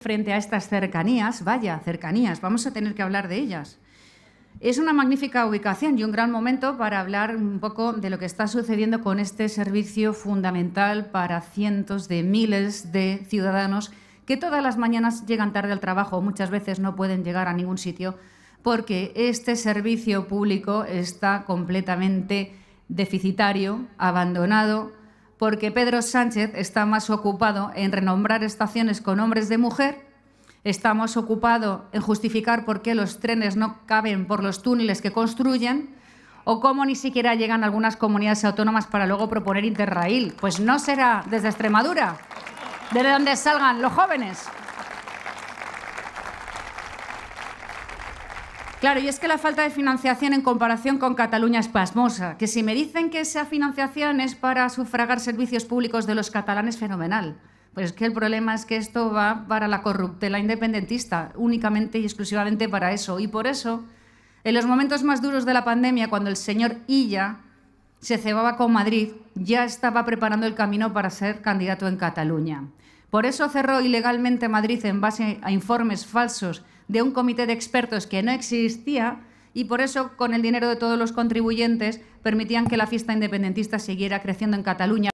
frente a estas cercanías, vaya, cercanías, vamos a tener que hablar de ellas. Es una magnífica ubicación y un gran momento para hablar un poco de lo que está sucediendo con este servicio fundamental para cientos de miles de ciudadanos que todas las mañanas llegan tarde al trabajo, muchas veces no pueden llegar a ningún sitio porque este servicio público está completamente deficitario, abandonado, porque Pedro Sánchez está más ocupado en renombrar estaciones con hombres de mujer, estamos ocupados en justificar por qué los trenes no caben por los túneles que construyen o cómo ni siquiera llegan algunas comunidades autónomas para luego proponer Interrail. Pues no será desde Extremadura, de donde salgan los jóvenes. Claro, y es que la falta de financiación en comparación con Cataluña es pasmosa. Que si me dicen que esa financiación es para sufragar servicios públicos de los catalanes, fenomenal. Pues que el problema es que esto va para la la independentista, únicamente y exclusivamente para eso. Y por eso, en los momentos más duros de la pandemia, cuando el señor Illa se cebaba con Madrid, ya estaba preparando el camino para ser candidato en Cataluña. Por eso cerró ilegalmente Madrid en base a informes falsos de un comité de expertos que no existía y por eso, con el dinero de todos los contribuyentes, permitían que la fiesta independentista siguiera creciendo en Cataluña.